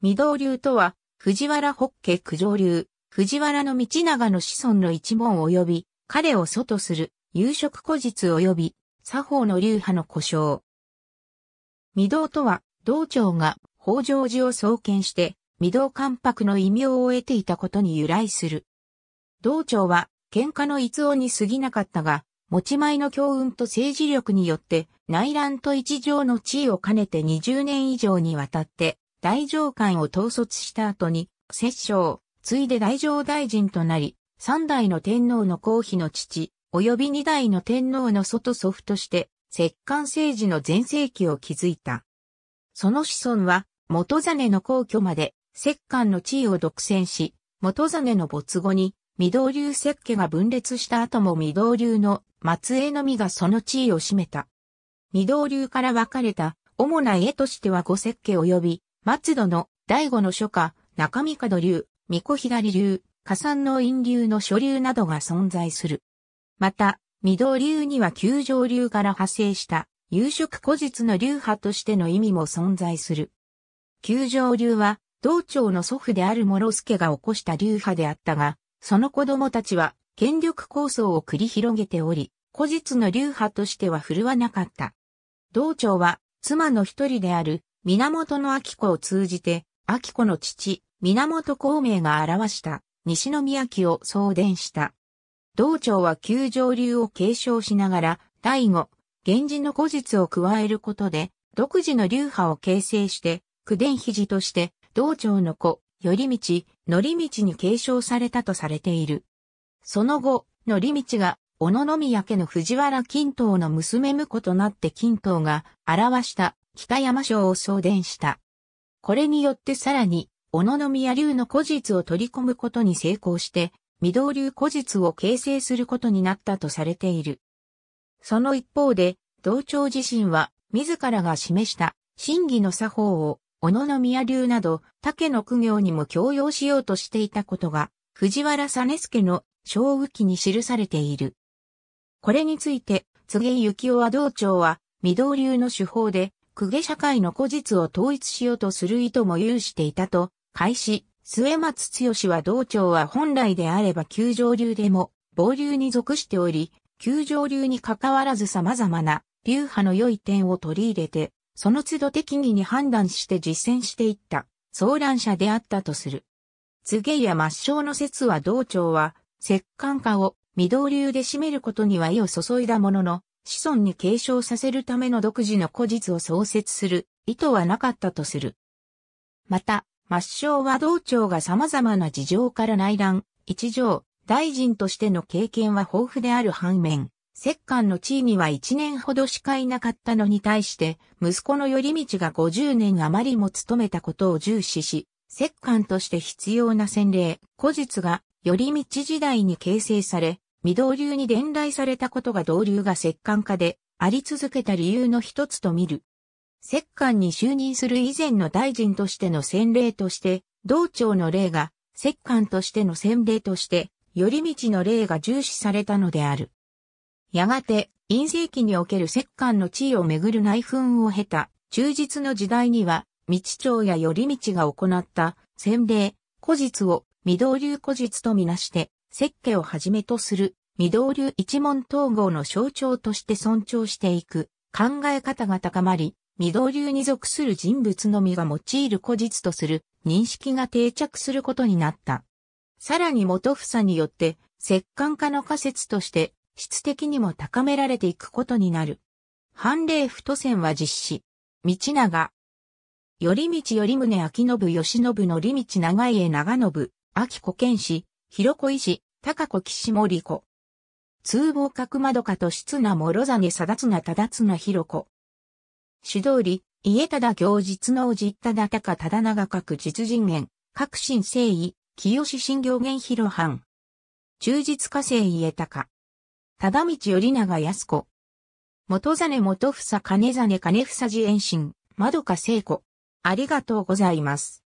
御堂流とは、藤原北家九条流、藤原の道長の子孫の一門及び、彼を祖とする、夕食古実及び、作法の流派の故障。御堂とは、道長が北条寺を創建して、御堂関白の異名を得ていたことに由来する。道長は、喧嘩の逸音に過ぎなかったが、持ち前の強運と政治力によって、内乱と一条の地位を兼ねて20年以上にわたって、大上官を統率した後に、摂政、ついで大上大臣となり、三代の天皇の皇妃の父、及び二代の天皇の外祖父として、摂関政治の前世紀を築いた。その子孫は、元真の皇居まで、摂関の地位を独占し、元真の没後に、御堂流石家が分裂した後も御堂流の末裔のみがその地位を占めた。御堂流から分かれた主な家としては五石家及び松戸の醍醐の書家、中三角流、巫女左流、加算の陰流の書流などが存在する。また、御堂流には九条流から派生した、夕食古日の流派としての意味も存在する。九条流は、道長の祖父である諸助が起こした流派であったが、その子供たちは、権力抗争を繰り広げており、古日の流派としては振るわなかった。道長は、妻の一人である源の秋子を通じて、秋子の父、源孔明が表した西宮城を送伝した。道長は旧上流を継承しながら、第五、源氏の古実を加えることで、独自の流派を形成して、九伝肘として、道長の子、頼道、乗道に継承されたとされている。その後、乗道が、小野宮家の藤原金刀の娘婿となって金刀が表した北山省を送電した。これによってさらに、小野宮流の古実を取り込むことに成功して、御堂流古実を形成することになったとされている。その一方で、同調自身は、自らが示した、真偽の作法を、小野宮流など、竹の苦行にも強要しようとしていたことが、藤原実助の、小雨記に記されている。これについて、柘植幸雄は道長は、御堂流の手法で、公家社会の古実を統一しようとする意図も有していたと、開始、末松剛は道長は本来であれば旧上流でも、暴流に属しており、旧上流に関わらず様々な流派の良い点を取り入れて、その都度適宜に判断して実践していった、騒乱者であったとする。継げや抹消の説は道長は、摂関家を未同流で占めることには意を注いだものの、子孫に継承させるための独自の古実を創設する意図はなかったとする。また、抹消は道長が様々な事情から内乱、一条、大臣としての経験は豊富である反面、摂関の地位には1年ほどしかいなかったのに対して、息子の寄り道が50年余りも務めたことを重視し、摂関として必要な洗礼、古実が、寄り道時代に形成され、未導流に伝来されたことが導流が石棺化であり続けた理由の一つと見る。石棺に就任する以前の大臣としての先例として、道庁の礼が石棺としての先例として、寄り道の礼が重視されたのである。やがて、陰性期における石棺の地位をめぐる内紛を経た、忠実の時代には、道長や寄り道が行った、先例、古実を、未導流古実とみなして、石家をはじめとする未堂流一門統合の象徴として尊重していく考え方が高まり、未堂流に属する人物のみが用いる古実とする認識が定着することになった。さらに元房によって、石棺化の仮説として質的にも高められていくことになる。判例都線は実施。道長。頼道頼宗明信義信の利道長家長信、秋子健氏、広子医師、高子岸森子。通謀角窓かと室名諸真貞綱忠綱広子。主通り、家忠行実能実忠高忠長各実人間、各新誠意、清新行元広範。忠実家政家高。忠道頼長安子。元真元房金座根金房寺延伸、窓か聖子。ありがとうございます。